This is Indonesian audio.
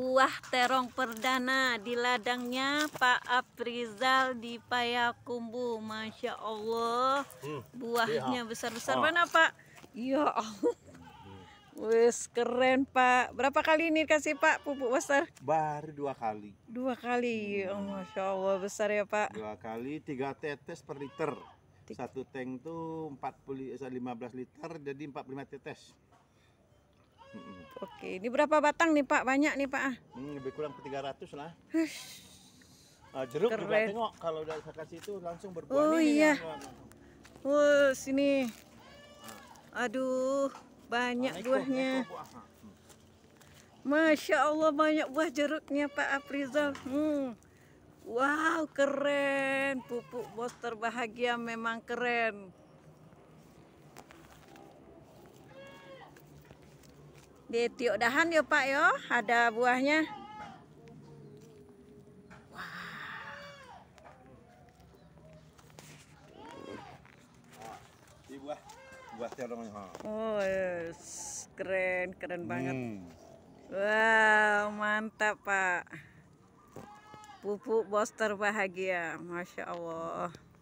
buah terong perdana di ladangnya Pak Aprizal di Payakumbu. Masya Allah, hmm, buahnya besar-besar. Oh. Mana Pak? Ya Allah. Wes keren Pak. Berapa kali ini kasih Pak pupuk besar? Baru dua kali. Dua kali, oh, hmm. masya Allah besar ya Pak. Dua kali, tiga tetes per liter. Satu tank tuh empat eh, lima belas liter, jadi lima tetes. Oke, ini berapa batang nih Pak? Banyak nih Pak. Hmm, lebih kurang ke 300 lah. Nah, jeruk Keren. juga tengok kalau udah saya kasih itu langsung berbuah. Oh ini iya. Wuh, sini. Ah. Aduh, banyak nah, buahnya. Ah, hmm. Masya Allah banyak buah jeruknya Pak Aprizal. Hmm. Wow, keren. Pupuk bos terbahagia memang keren. Di tiok dahan ya Pak yo, ada buahnya. Wah. buah, buah Oh, yes. keren, keren banget. Hmm. Wow, mantap Pak. Pupuk booster bahagia, Masya Allah.